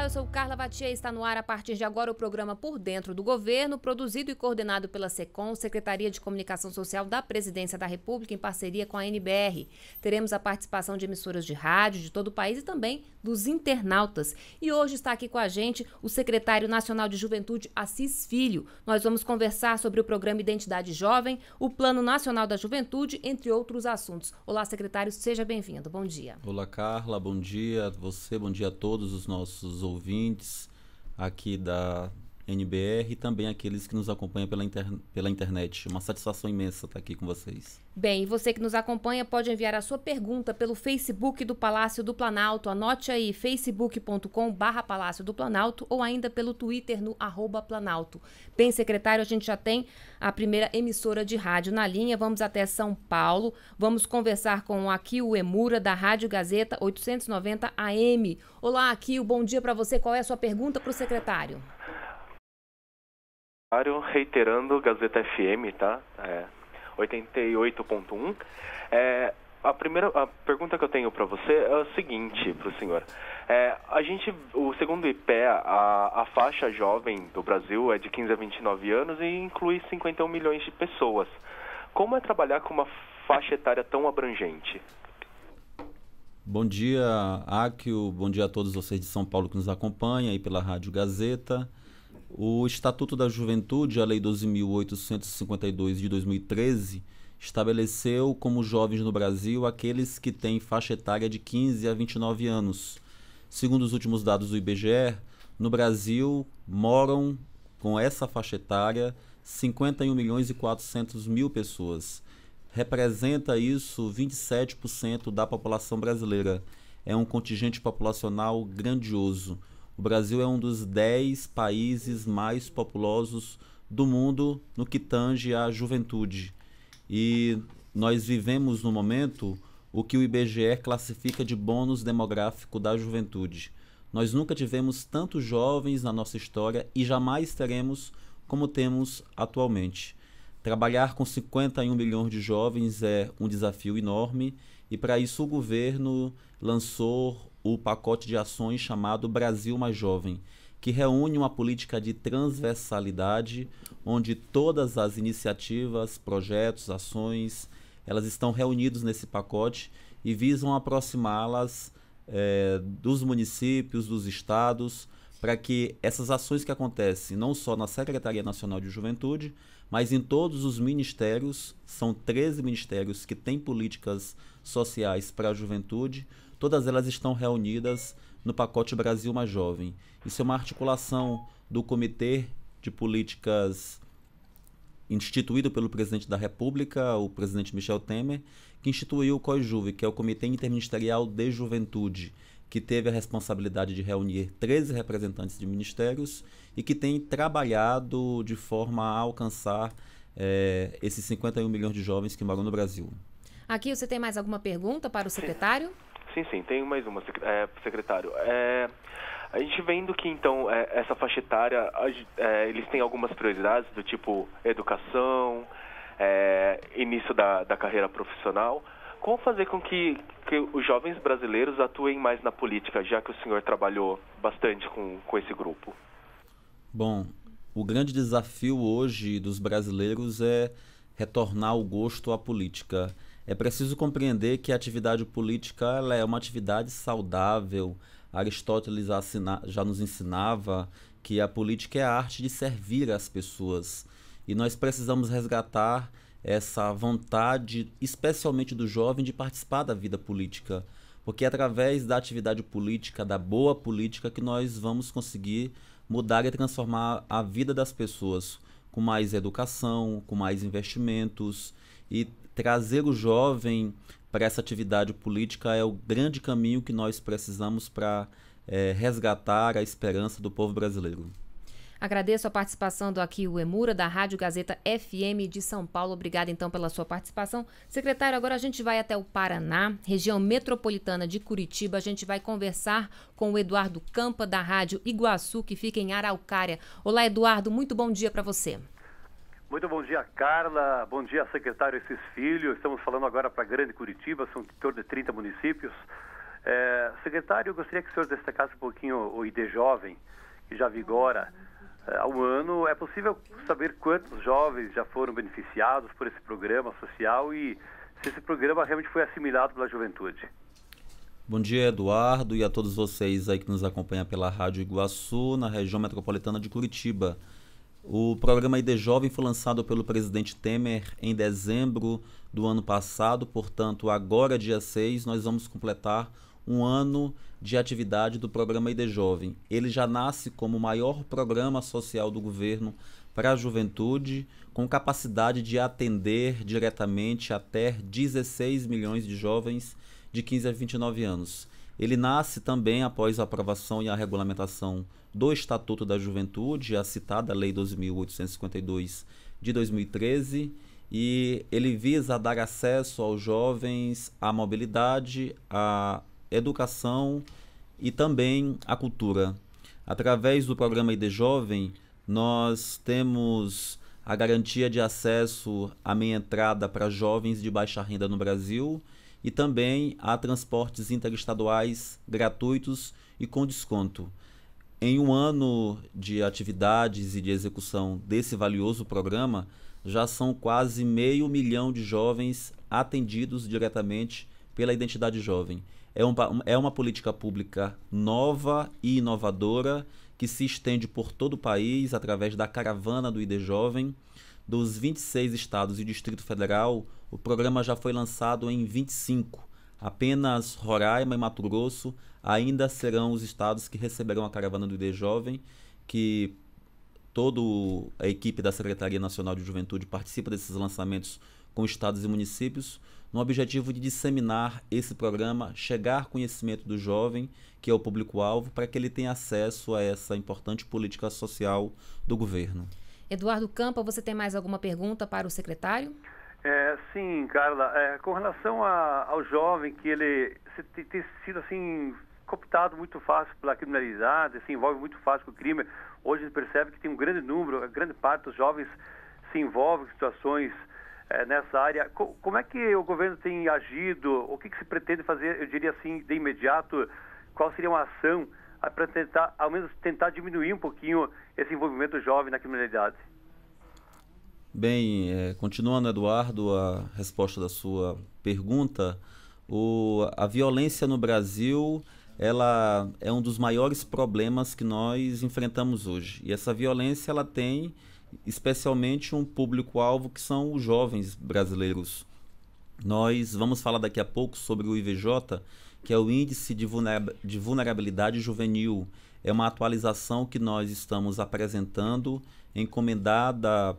Olá, eu sou Carla Batia e está no ar a partir de agora o programa Por Dentro do Governo, produzido e coordenado pela SECOM, Secretaria de Comunicação Social da Presidência da República, em parceria com a NBR. Teremos a participação de emissoras de rádio de todo o país e também dos internautas. E hoje está aqui com a gente o secretário nacional de Juventude, Assis Filho. Nós vamos conversar sobre o programa Identidade Jovem, o Plano Nacional da Juventude, entre outros assuntos. Olá, secretário, seja bem-vindo. Bom dia. Olá, Carla. Bom dia a você, bom dia a todos os nossos ouvintes aqui da, NBR e também aqueles que nos acompanham pela, inter... pela internet. Uma satisfação imensa estar aqui com vocês. Bem, você que nos acompanha pode enviar a sua pergunta pelo Facebook do Palácio do Planalto. Anote aí facebook.com barra Palácio do Planalto ou ainda pelo Twitter no arroba Planalto. Bem, secretário, a gente já tem a primeira emissora de rádio na linha. Vamos até São Paulo. Vamos conversar com aqui o Emura da Rádio Gazeta 890 AM. Olá, aqui, bom dia para você. Qual é a sua pergunta para o secretário? reiterando Gazeta FM, tá? É, 88.1. É, a primeira a pergunta que eu tenho para você é o seguinte, para o senhor. É, a gente, o segundo IPEA, a, a faixa jovem do Brasil é de 15 a 29 anos e inclui 51 milhões de pessoas. Como é trabalhar com uma faixa etária tão abrangente? Bom dia, Áquio. Bom dia a todos vocês de São Paulo que nos acompanham aí pela Rádio Gazeta. O Estatuto da Juventude, a Lei 12.852 de 2013, estabeleceu como jovens no Brasil aqueles que têm faixa etária de 15 a 29 anos. Segundo os últimos dados do IBGE, no Brasil moram com essa faixa etária 51 milhões e 400 mil pessoas. Representa isso 27% da população brasileira. É um contingente populacional grandioso. O Brasil é um dos 10 países mais populosos do mundo no que tange à juventude. E nós vivemos no momento o que o IBGE classifica de bônus demográfico da juventude. Nós nunca tivemos tantos jovens na nossa história e jamais teremos como temos atualmente. Trabalhar com 51 milhões de jovens é um desafio enorme e para isso o governo lançou o pacote de ações chamado Brasil Mais Jovem, que reúne uma política de transversalidade, onde todas as iniciativas, projetos, ações, elas estão reunidas nesse pacote e visam aproximá-las é, dos municípios, dos estados, para que essas ações que acontecem não só na Secretaria Nacional de Juventude, mas em todos os ministérios, são 13 ministérios que têm políticas sociais para a juventude, Todas elas estão reunidas no pacote Brasil Mais Jovem. Isso é uma articulação do Comitê de Políticas instituído pelo presidente da República, o presidente Michel Temer, que instituiu o COIJUVE, que é o Comitê Interministerial de Juventude, que teve a responsabilidade de reunir 13 representantes de ministérios e que tem trabalhado de forma a alcançar é, esses 51 milhões de jovens que moram no Brasil. Aqui você tem mais alguma pergunta para o secretário? Sim. Sim, sim, Tem mais uma, é, secretário. É, a gente vendo que, então, é, essa faixa etária, é, eles têm algumas prioridades do tipo educação, é, início da, da carreira profissional. Como fazer com que, que os jovens brasileiros atuem mais na política, já que o senhor trabalhou bastante com, com esse grupo? Bom, o grande desafio hoje dos brasileiros é retornar o gosto à política é preciso compreender que a atividade política é uma atividade saudável. Aristóteles já nos ensinava que a política é a arte de servir as pessoas. E nós precisamos resgatar essa vontade, especialmente do jovem, de participar da vida política. Porque é através da atividade política, da boa política, que nós vamos conseguir mudar e transformar a vida das pessoas com mais educação, com mais investimentos e trazer o jovem para essa atividade política é o grande caminho que nós precisamos para é, resgatar a esperança do povo brasileiro. Agradeço a participação do aqui o Emura, da Rádio Gazeta FM de São Paulo. Obrigada, então, pela sua participação. Secretário, agora a gente vai até o Paraná, região metropolitana de Curitiba. A gente vai conversar com o Eduardo Campa, da Rádio Iguaçu, que fica em Araucária. Olá, Eduardo, muito bom dia para você. Muito bom dia, Carla. Bom dia, secretário Esses Filhos. Estamos falando agora para a Grande Curitiba, são em torno de 30 municípios. É, secretário, eu gostaria que o senhor destacasse um pouquinho o ID Jovem, que já vigora é, há um ano. É possível saber quantos jovens já foram beneficiados por esse programa social e se esse programa realmente foi assimilado pela juventude? Bom dia, Eduardo, e a todos vocês aí que nos acompanham pela Rádio Iguaçu, na região metropolitana de Curitiba. O programa ID Jovem foi lançado pelo presidente Temer em dezembro do ano passado, portanto, agora, dia 6, nós vamos completar um ano de atividade do programa ID Jovem. Ele já nasce como o maior programa social do governo para a juventude, com capacidade de atender diretamente até 16 milhões de jovens de 15 a 29 anos. Ele nasce também após a aprovação e a regulamentação do Estatuto da Juventude, a citada Lei 2852 de 2013, e ele visa dar acesso aos jovens à mobilidade, à educação e também à cultura. Através do programa ID Jovem, nós temos a garantia de acesso à meia entrada para jovens de baixa renda no Brasil e também há transportes interestaduais gratuitos e com desconto. Em um ano de atividades e de execução desse valioso programa, já são quase meio milhão de jovens atendidos diretamente pela identidade jovem. É, um, é uma política pública nova e inovadora que se estende por todo o país através da caravana do ID Jovem, dos 26 estados e Distrito Federal o programa já foi lançado em 25. Apenas Roraima e Mato Grosso ainda serão os estados que receberão a caravana do ID Jovem, que toda a equipe da Secretaria Nacional de Juventude participa desses lançamentos com estados e municípios, no objetivo de disseminar esse programa, chegar conhecimento do jovem, que é o público-alvo, para que ele tenha acesso a essa importante política social do governo. Eduardo Campa, você tem mais alguma pergunta para o secretário? É, sim, Carla. É, com relação a, ao jovem que ele tem, tem sido assim cooptado muito fácil pela criminalidade, se envolve muito fácil com o crime. Hoje a percebe que tem um grande número, grande parte dos jovens se envolve em situações é, nessa área. Co como é que o governo tem agido? O que, que, se pretende fazer, eu diria assim, de imediato? Qual seria uma ação ah, para tentar, ao menos tentar diminuir um pouquinho esse envolvimento jovem na criminalidade? Bem, é, continuando, Eduardo, a resposta da sua pergunta, o, a violência no Brasil ela é um dos maiores problemas que nós enfrentamos hoje. E essa violência ela tem especialmente um público-alvo que são os jovens brasileiros. Nós vamos falar daqui a pouco sobre o IVJ, que é o Índice de Vulnerabilidade Juvenil. É uma atualização que nós estamos apresentando, encomendada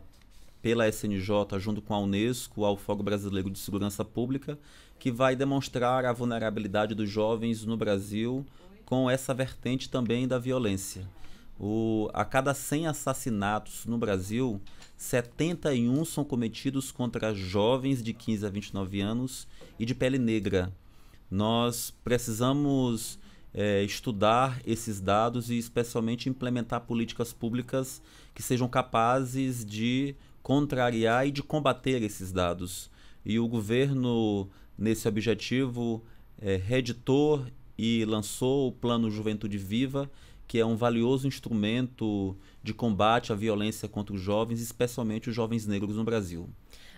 pela SNJ, junto com a Unesco, ao Fórum Brasileiro de Segurança Pública, que vai demonstrar a vulnerabilidade dos jovens no Brasil com essa vertente também da violência. O, a cada 100 assassinatos no Brasil, 71 são cometidos contra jovens de 15 a 29 anos e de pele negra. Nós precisamos é, estudar esses dados e, especialmente, implementar políticas públicas que sejam capazes de contrariar e de combater esses dados. E o governo, nesse objetivo, é, e lançou o Plano Juventude Viva, que é um valioso instrumento de combate à violência contra os jovens, especialmente os jovens negros no Brasil.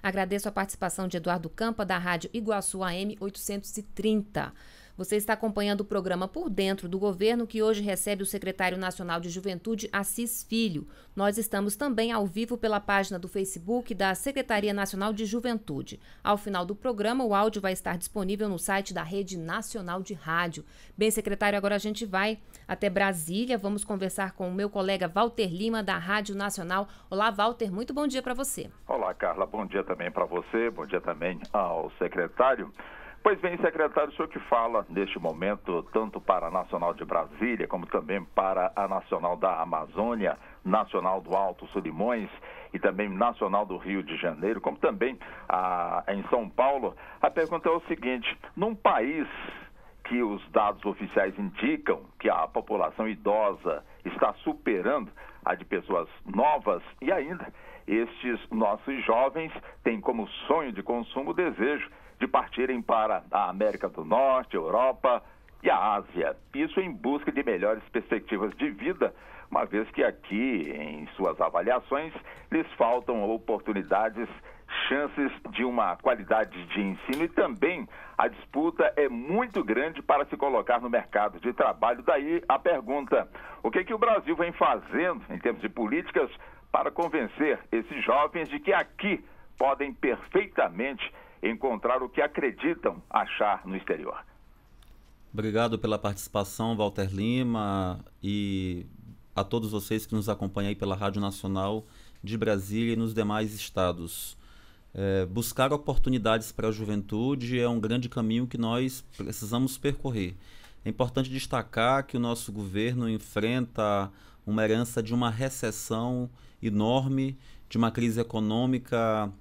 Agradeço a participação de Eduardo Campa, da Rádio Iguaçu AM 830. Você está acompanhando o programa Por Dentro do Governo, que hoje recebe o secretário nacional de Juventude, Assis Filho. Nós estamos também ao vivo pela página do Facebook da Secretaria Nacional de Juventude. Ao final do programa, o áudio vai estar disponível no site da Rede Nacional de Rádio. Bem, secretário, agora a gente vai até Brasília. Vamos conversar com o meu colega Walter Lima, da Rádio Nacional. Olá, Walter, muito bom dia para você. Olá, Carla, bom dia também para você, bom dia também ao secretário. Pois bem, secretário, o senhor que fala neste momento, tanto para a Nacional de Brasília, como também para a Nacional da Amazônia, Nacional do Alto Solimões e também Nacional do Rio de Janeiro, como também a, ah, em São Paulo, a pergunta é o seguinte: num país que os dados oficiais indicam que a população idosa está superando a de pessoas novas e ainda estes nossos jovens têm como sonho de consumo o desejo de partirem para a América do Norte, Europa e a Ásia. Isso em busca de melhores perspectivas de vida, uma vez que aqui, em suas avaliações, lhes faltam oportunidades chances de uma qualidade de ensino e também a disputa é muito grande para se colocar no mercado de trabalho. Daí a pergunta: o que, é que o Brasil vem fazendo em termos de políticas para convencer esses jovens de que aqui podem perfeitamente encontrar o que acreditam achar no exterior. Obrigado pela participação, Walter Lima, e a todos vocês que nos acompanham aí pela Rádio Nacional de Brasília e nos demais estados. É, buscar oportunidades para a juventude é um grande caminho que nós precisamos percorrer. É importante destacar que o nosso governo enfrenta uma herança de uma recessão enorme, de uma crise econômica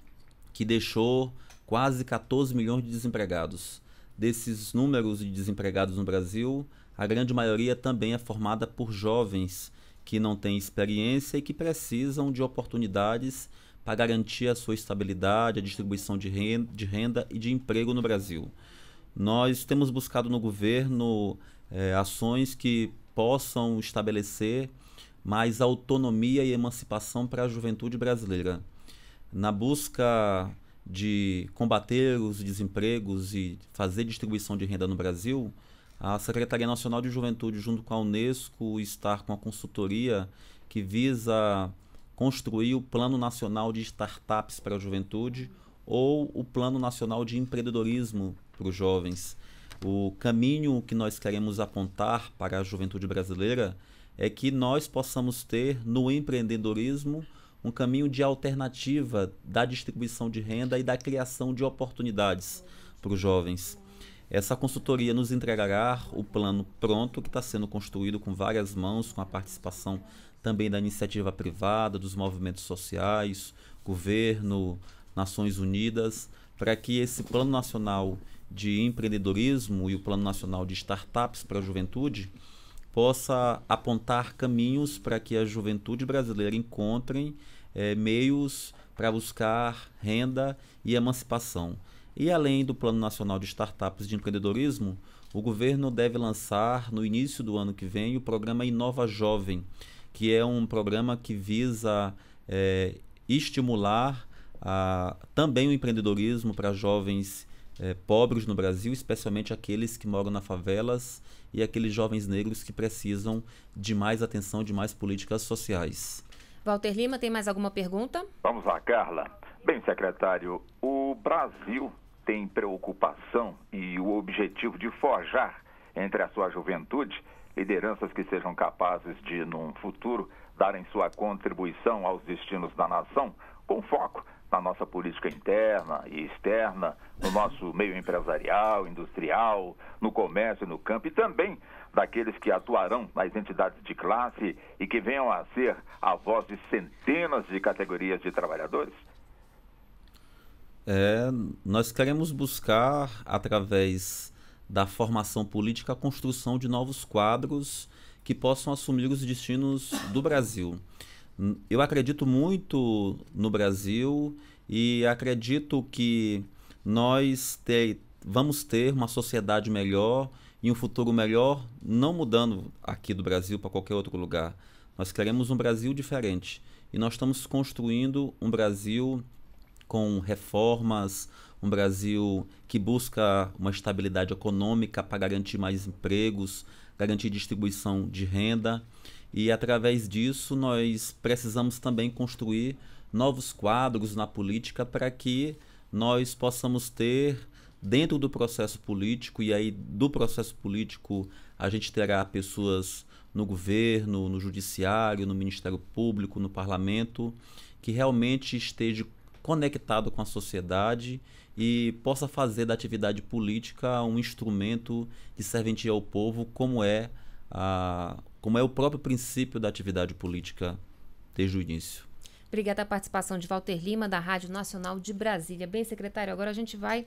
que deixou quase 14 milhões de desempregados. Desses números de desempregados no Brasil, a grande maioria também é formada por jovens que não têm experiência e que precisam de oportunidades para garantir a sua estabilidade, a distribuição de renda, de renda e de emprego no Brasil. Nós temos buscado no governo é, ações que possam estabelecer mais autonomia e emancipação para a juventude brasileira. Na busca de combater os desempregos e fazer distribuição de renda no Brasil, a Secretaria Nacional de Juventude, junto com a Unesco, está com a consultoria que visa construir o Plano Nacional de Startups para a Juventude ou o Plano Nacional de Empreendedorismo para os Jovens. O caminho que nós queremos apontar para a juventude brasileira é que nós possamos ter no empreendedorismo um caminho de alternativa da distribuição de renda e da criação de oportunidades para os jovens. Essa consultoria nos entregará o plano pronto que está sendo construído com várias mãos, com a participação também da iniciativa privada, dos movimentos sociais, governo, Nações Unidas, para que esse Plano Nacional de Empreendedorismo e o Plano Nacional de Startups para a Juventude possa apontar caminhos para que a juventude brasileira encontre é, meios para buscar renda e emancipação. E além do Plano Nacional de Startups de Empreendedorismo, o governo deve lançar no início do ano que vem o programa Inova Jovem, que é um programa que visa é, estimular a, também o empreendedorismo para jovens é, pobres no Brasil, especialmente aqueles que moram nas favelas e aqueles jovens negros que precisam de mais atenção, de mais políticas sociais. Walter Lima, tem mais alguma pergunta? Vamos lá, Carla. Bem, secretário, o Brasil tem preocupação e o objetivo de forjar entre a sua juventude lideranças que sejam capazes de, num futuro, darem sua contribuição aos destinos da nação, com foco na nossa política interna e externa, no nosso meio empresarial, industrial, no comércio, no campo e também daqueles que atuarão nas entidades de classe e que venham a ser a voz de centenas de categorias de trabalhadores? É, nós queremos buscar, através da formação política, a construção de novos quadros que possam assumir os destinos do Brasil. Eu acredito muito no Brasil e acredito que nós ter, vamos ter uma sociedade melhor e um futuro melhor, não mudando aqui do Brasil para qualquer outro lugar. Nós queremos um Brasil diferente e nós estamos construindo um Brasil com reformas, um Brasil que busca uma estabilidade econômica para garantir mais empregos, garantir distribuição de renda e através disso nós precisamos também construir novos quadros na política para que nós possamos ter dentro do processo político e aí do processo político a gente terá pessoas no governo, no judiciário, no Ministério Público, no parlamento, que realmente esteja conectado com a sociedade e possa fazer da atividade política um instrumento de serventia ao povo, como é a, como é o próprio princípio da atividade política desde o início. Obrigada a participação de Walter Lima, da Rádio Nacional de Brasília. Bem, secretário, agora a gente vai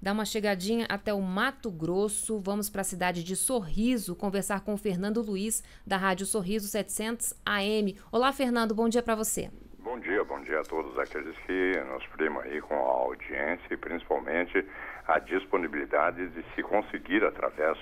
dar uma chegadinha até o Mato Grosso. Vamos para a cidade de Sorriso conversar com o Fernando Luiz, da Rádio Sorriso 700 AM. Olá, Fernando, bom dia para você. Bom dia, bom dia a todos aqueles que nos primam aí com a audiência e principalmente a disponibilidade de se conseguir através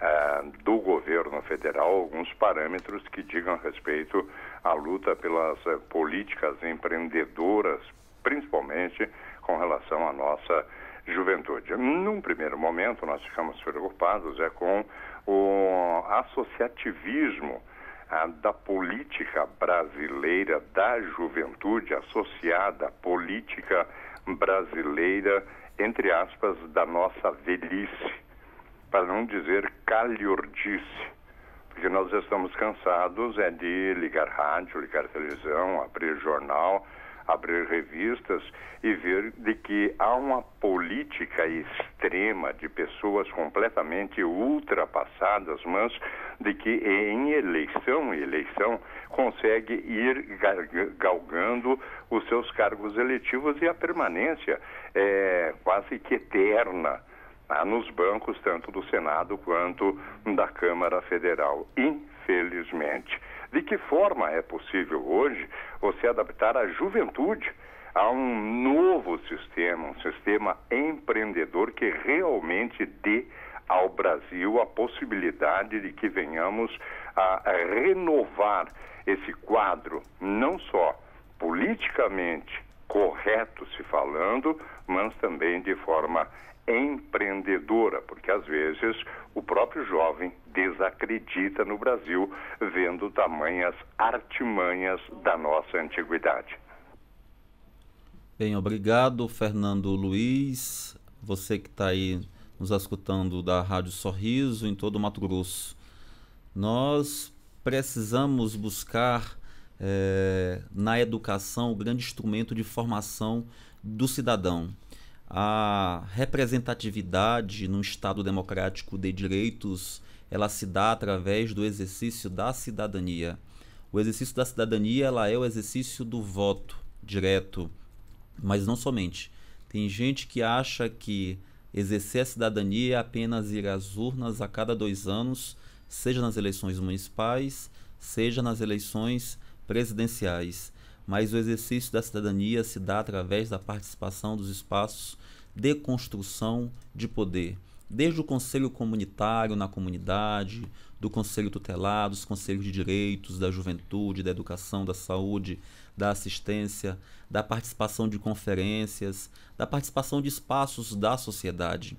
é, do governo federal alguns parâmetros que digam respeito à luta pelas eh, políticas empreendedoras, principalmente com relação à nossa juventude. Num primeiro momento, nós ficamos preocupados é com o associativismo da política brasileira da juventude associada à política brasileira, entre aspas, da nossa velhice para não dizer calhordice, porque nós estamos cansados é de ligar rádio, ligar televisão, abrir jornal, abrir revistas e ver de que há uma política extrema de pessoas completamente ultrapassadas, mas de que em eleição e eleição consegue ir galgando os seus cargos eletivos e a permanência é quase que eterna ah, nos bancos, tanto do Senado quanto da Câmara Federal, infelizmente. De que forma é possível hoje você adaptar a juventude a um novo sistema, um sistema empreendedor que realmente dê ao Brasil a possibilidade de que venhamos a renovar esse quadro, não só politicamente correto se falando, mas também de forma empreendedora, porque às vezes o próprio jovem desacredita no Brasil, vendo tamanhas artimanhas da nossa antiguidade. Bem, obrigado, Fernando Luiz. Você que está aí nos escutando da Rádio Sorriso em todo o Mato Grosso. Nós precisamos buscar é, na educação o grande instrumento de formação do cidadão a representatividade num Estado democrático de direitos ela se dá através do exercício da cidadania. O exercício da cidadania ela é o exercício do voto direto, mas não somente. Tem gente que acha que exercer a cidadania é apenas ir às urnas a cada dois anos, seja nas eleições municipais, seja nas eleições presidenciais mas o exercício da cidadania se dá através da participação dos espaços de construção de poder. Desde o conselho comunitário na comunidade, do conselho tutelar, dos conselhos de direitos, da juventude, da educação, da saúde, da assistência, da participação de conferências, da participação de espaços da sociedade.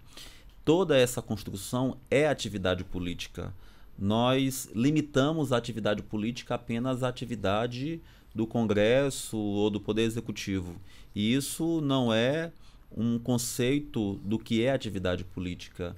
Toda essa construção é atividade política. Nós limitamos a atividade política apenas à atividade política do Congresso ou do Poder Executivo. E isso não é um conceito do que é atividade política.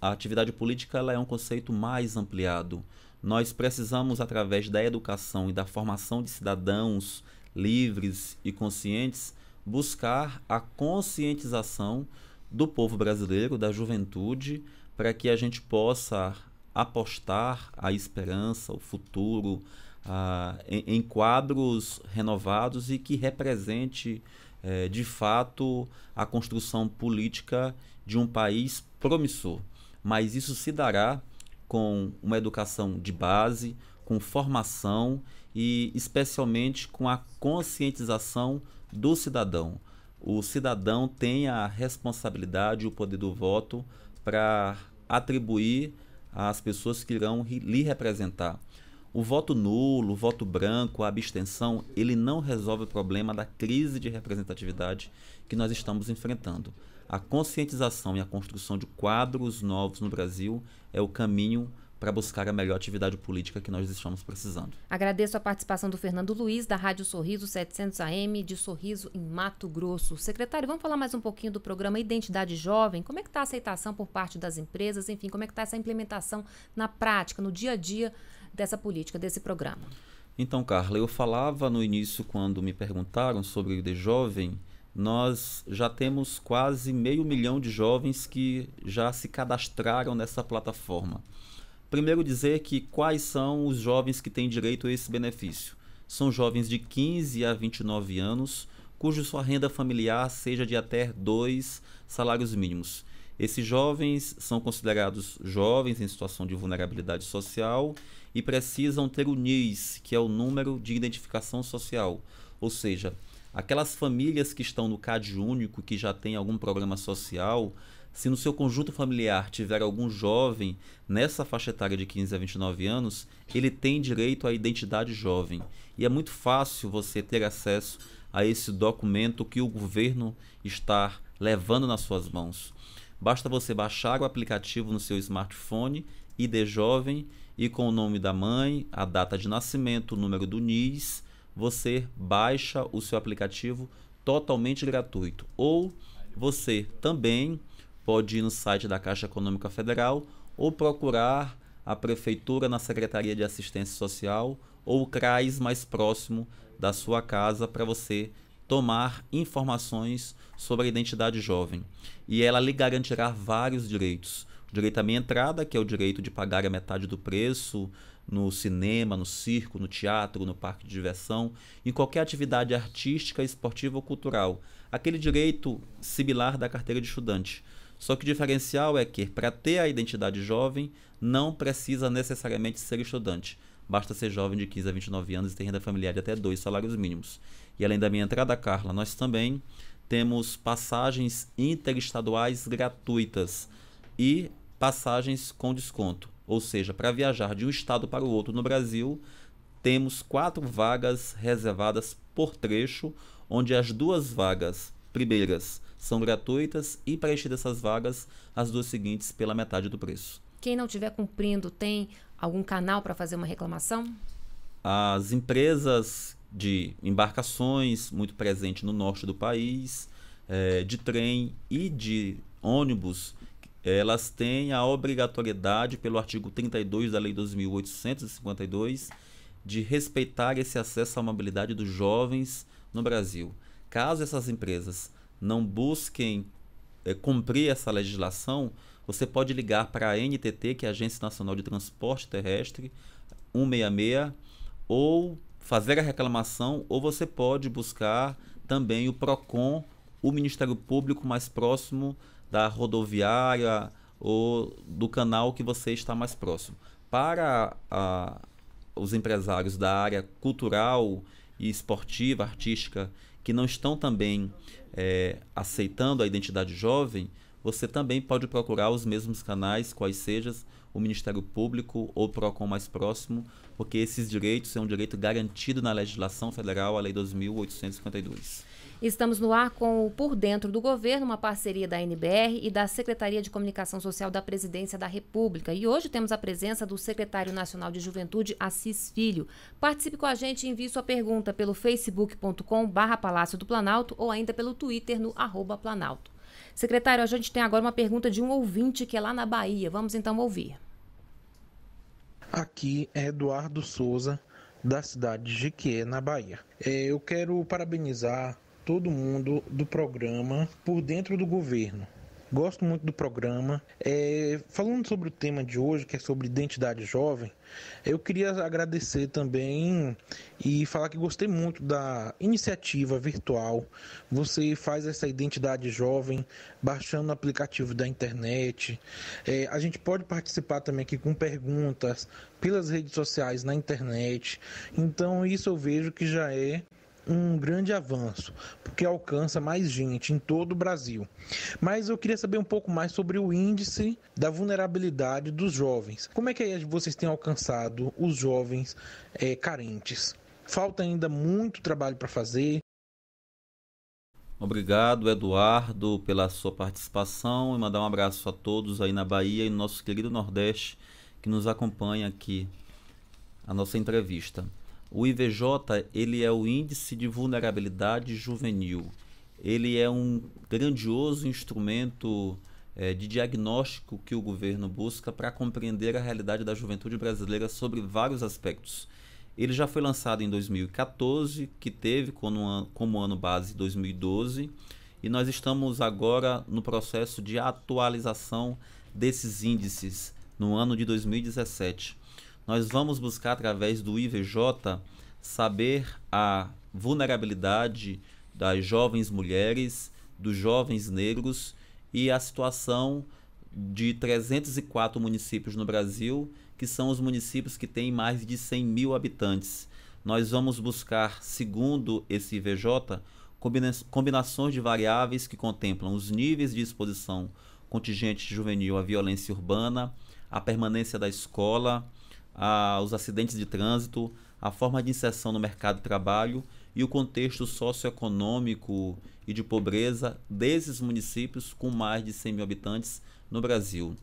A atividade política ela é um conceito mais ampliado. Nós precisamos, através da educação e da formação de cidadãos livres e conscientes, buscar a conscientização do povo brasileiro, da juventude, para que a gente possa apostar a esperança, o futuro, ah, em, em, quadros renovados e que represente eh, de fato a construção política de um país promissor. Mas isso se dará com uma educação de base, com formação e especialmente com a conscientização do cidadão. O cidadão tem a responsabilidade e o poder do voto para atribuir às pessoas que irão lhe representar. O voto nulo, o voto branco, a abstenção, ele não resolve o problema da crise de representatividade que nós estamos enfrentando. A conscientização e a construção de quadros novos no Brasil é o caminho para buscar a melhor atividade política que nós estamos precisando. Agradeço a participação do Fernando Luiz, da Rádio Sorriso 700 AM, de Sorriso em Mato Grosso. Secretário, vamos falar mais um pouquinho do programa Identidade Jovem. Como é que está a aceitação por parte das empresas? Enfim, como é que está essa implementação na prática, no dia a dia dessa política, desse programa? Então, Carla, eu falava no início, quando me perguntaram sobre o de jovem, nós já temos quase meio milhão de jovens que já se cadastraram nessa plataforma. Primeiro dizer que quais são os jovens que têm direito a esse benefício? São jovens de 15 a 29 anos, cuja sua renda familiar seja de até dois salários mínimos. Esses jovens são considerados jovens em situação de vulnerabilidade social e precisam ter o NIS, que é o número de identificação social. Ou seja, aquelas famílias que estão no CAD único, que já tem algum problema social, se no seu conjunto familiar tiver algum jovem nessa faixa etária de 15 a 29 anos, ele tem direito à identidade jovem. E é muito fácil você ter acesso a esse documento que o governo está levando nas suas mãos. Basta você baixar o aplicativo no seu smartphone, ID Jovem, e com o nome da mãe, a data de nascimento, o número do NIS, você baixa o seu aplicativo totalmente gratuito. Ou você também pode ir no site da Caixa Econômica Federal ou procurar a prefeitura na Secretaria de Assistência Social ou o CRAS mais próximo da sua casa para você tomar informações sobre a identidade jovem. E ela lhe garantirá vários direitos, Direito à minha entrada, que é o direito de pagar a metade do preço no cinema, no circo, no teatro, no parque de diversão, em qualquer atividade artística, esportiva ou cultural. Aquele direito similar da carteira de estudante. Só que o diferencial é que, para ter a identidade jovem, não precisa necessariamente ser estudante. Basta ser jovem de 15 a 29 anos e ter renda familiar de até dois salários mínimos. E além da minha entrada, Carla, nós também temos passagens interestaduais gratuitas. E passagens com desconto. Ou seja, para viajar de um estado para o outro no Brasil, temos quatro vagas reservadas por trecho, onde as duas vagas primeiras são gratuitas e preenchidas essas vagas, as duas seguintes pela metade do preço. Quem não estiver cumprindo tem algum canal para fazer uma reclamação? As empresas de embarcações, muito presente no norte do país, é, de trem e de ônibus elas têm a obrigatoriedade, pelo artigo 32 da Lei 2.852, de respeitar esse acesso à mobilidade dos jovens no Brasil. Caso essas empresas não busquem é, cumprir essa legislação, você pode ligar para a NTT, que é a Agência Nacional de Transporte Terrestre, 166, ou fazer a reclamação, ou você pode buscar também o PROCON, o Ministério Público mais próximo da rodoviária ou do canal que você está mais próximo. Para a, os empresários da área cultural e esportiva, artística, que não estão também é, aceitando a identidade jovem, você também pode procurar os mesmos canais, quais sejam o Ministério Público ou o PROCON mais próximo, porque esses direitos são um direito garantido na legislação federal, a Lei 2.852. Estamos no ar com o Por Dentro do Governo, uma parceria da NBR e da Secretaria de Comunicação Social da Presidência da República. E hoje temos a presença do secretário nacional de Juventude, Assis Filho. Participe com a gente e envie sua pergunta pelo facebook.com barra Palácio do Planalto ou ainda pelo Twitter no arroba Planalto. Secretário, a gente tem agora uma pergunta de um ouvinte que é lá na Bahia. Vamos então ouvir. Aqui é Eduardo Souza, da cidade de Jequié, na Bahia. É, eu quero parabenizar todo mundo do programa por dentro do governo. Gosto muito do programa. É, falando sobre o tema de hoje, que é sobre identidade jovem, eu queria agradecer também e falar que gostei muito da iniciativa virtual. Você faz essa identidade jovem baixando o aplicativo da internet. É, a gente pode participar também aqui com perguntas pelas redes sociais na internet. Então, isso eu vejo que já é um grande avanço, porque alcança mais gente em todo o Brasil. Mas eu queria saber um pouco mais sobre o índice da vulnerabilidade dos jovens. Como é que vocês têm alcançado os jovens é, carentes? Falta ainda muito trabalho para fazer. Obrigado, Eduardo, pela sua participação e mandar um abraço a todos aí na Bahia e no nosso querido Nordeste que nos acompanha aqui a nossa entrevista. O IVJ ele é o Índice de Vulnerabilidade Juvenil. Ele é um grandioso instrumento é, de diagnóstico que o governo busca para compreender a realidade da juventude brasileira sobre vários aspectos. Ele já foi lançado em 2014, que teve como, como ano base 2012, e nós estamos agora no processo de atualização desses índices no ano de 2017 nós vamos buscar através do IVJ saber a vulnerabilidade das jovens mulheres, dos jovens negros e a situação de 304 municípios no Brasil, que são os municípios que têm mais de 100 mil habitantes. Nós vamos buscar, segundo esse IVJ, combinações de variáveis que contemplam os níveis de exposição contingente juvenil à violência urbana, a permanência da escola, a, os acidentes de trânsito, a forma de inserção no mercado de trabalho e o contexto socioeconômico e de pobreza desses municípios com mais de 100 mil habitantes no Brasil.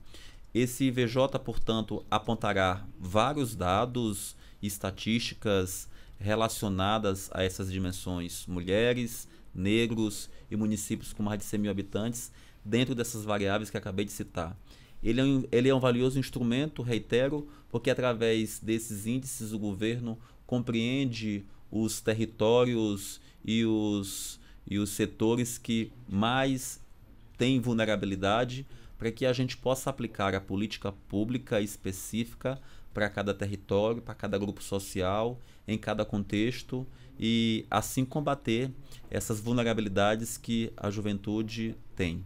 Esse IVJ, portanto, apontará vários dados e estatísticas relacionadas a essas dimensões: mulheres, negros e municípios com mais de 100 mil habitantes, dentro dessas variáveis que acabei de citar. Ele é, um, ele é um valioso instrumento, reitero, porque através desses índices o governo compreende os territórios e os, e os setores que mais têm vulnerabilidade para que a gente possa aplicar a política pública específica para cada território, para cada grupo social, em cada contexto e assim combater essas vulnerabilidades que a juventude tem.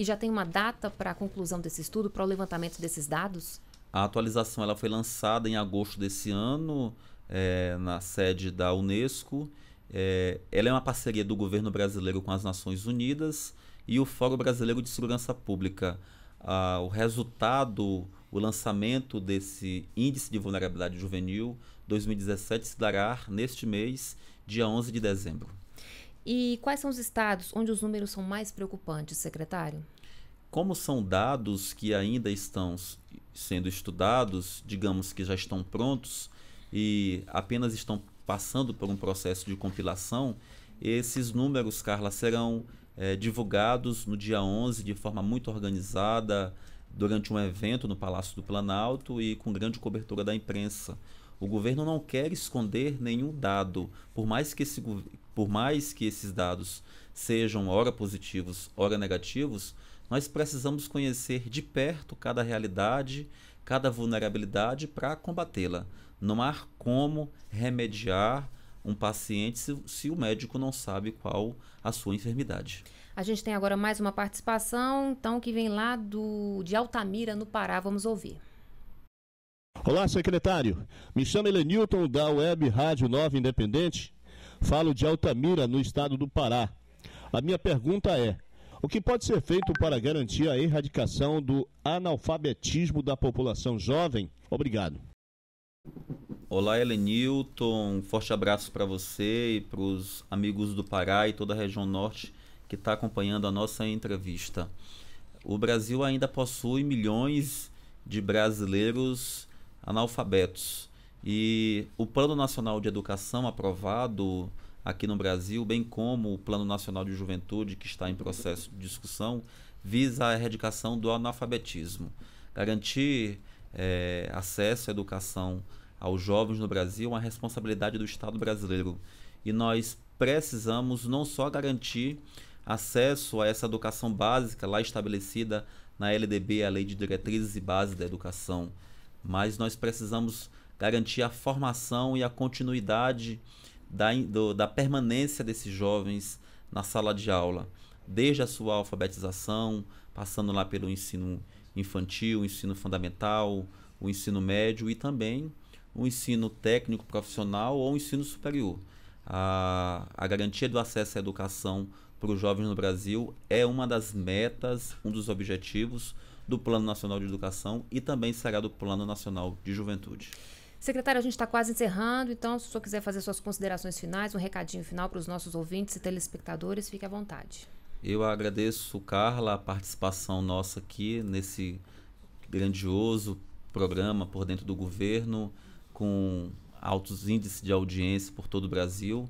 E já tem uma data para a conclusão desse estudo, para o levantamento desses dados? A atualização ela foi lançada em agosto desse ano é, na sede da Unesco. É, ela é uma parceria do governo brasileiro com as Nações Unidas e o Fórum Brasileiro de Segurança Pública. Ah, o resultado, o lançamento desse Índice de Vulnerabilidade Juvenil 2017 se dará neste mês, dia 11 de dezembro. E quais são os estados onde os números são mais preocupantes, secretário? Como são dados que ainda estão sendo estudados, digamos que já estão prontos e apenas estão passando por um processo de compilação, esses números, Carla, serão é, divulgados no dia 11 de forma muito organizada, durante um evento no Palácio do Planalto e com grande cobertura da imprensa. O governo não quer esconder nenhum dado, por mais que, esse, por mais que esses dados sejam ora positivos, ora negativos, nós precisamos conhecer de perto cada realidade, cada vulnerabilidade para combatê-la. Não há como remediar um paciente se, se, o médico não sabe qual a sua enfermidade. A gente tem agora mais uma participação, então, que vem lá do, de Altamira, no Pará. Vamos ouvir. Olá, secretário. Me chamo Helenilton, da Web Rádio Nova Independente. Falo de Altamira, no estado do Pará. A minha pergunta é: o que pode ser feito para garantir a erradicação do analfabetismo da população jovem? Obrigado. Olá, Helenilton. Um forte abraço para você e para os amigos do Pará e toda a região norte que está acompanhando a nossa entrevista. O Brasil ainda possui milhões de brasileiros analfabetos. E o Plano Nacional de Educação aprovado aqui no Brasil, bem como o Plano Nacional de Juventude, que está em processo de discussão, visa a erradicação do analfabetismo. Garantir é, acesso à educação aos jovens no Brasil é uma responsabilidade do Estado brasileiro. E nós precisamos não só garantir acesso a essa educação básica lá estabelecida na LDB, a Lei de Diretrizes e Bases da Educação, mas nós precisamos garantir a formação e a continuidade da, do, da permanência desses jovens na sala de aula, desde a sua alfabetização, passando lá pelo ensino infantil, ensino fundamental, o ensino médio e também o ensino técnico profissional ou o ensino superior. A, a garantia do acesso à educação para os jovens no Brasil é uma das metas, um dos objetivos do Plano Nacional de Educação e também será do Plano Nacional de Juventude. Secretário, a gente está quase encerrando, então se o senhor quiser fazer suas considerações finais, um recadinho final para os nossos ouvintes e telespectadores, fique à vontade. Eu agradeço, Carla, a participação nossa aqui nesse grandioso programa por dentro do governo, com altos índices de audiência por todo o Brasil.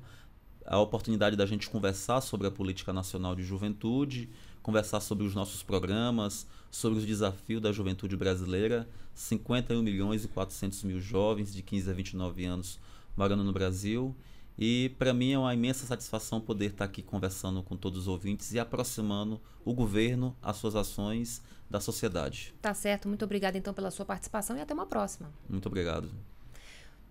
A oportunidade da gente conversar sobre a política nacional de juventude, conversar sobre os nossos programas, sobre os desafios da juventude brasileira. 51 milhões e 400 mil jovens de 15 a 29 anos morando no Brasil. E para mim é uma imensa satisfação poder estar tá aqui conversando com todos os ouvintes e aproximando o governo, as suas ações da sociedade. Tá certo, muito obrigada então pela sua participação e até uma próxima. Muito obrigado.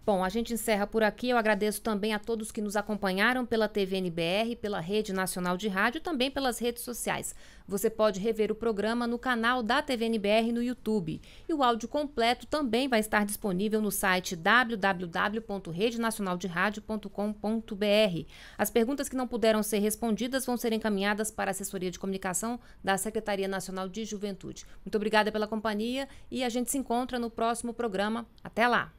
Bom, a gente encerra por aqui. Eu agradeço também a todos que nos acompanharam pela TVNBR, pela Rede Nacional de Rádio e também pelas redes sociais. Você pode rever o programa no canal da TVNBR no YouTube. E o áudio completo também vai estar disponível no site www.redenacionalderadio.com.br. As perguntas que não puderam ser respondidas vão ser encaminhadas para a Assessoria de Comunicação da Secretaria Nacional de Juventude. Muito obrigada pela companhia e a gente se encontra no próximo programa. Até lá!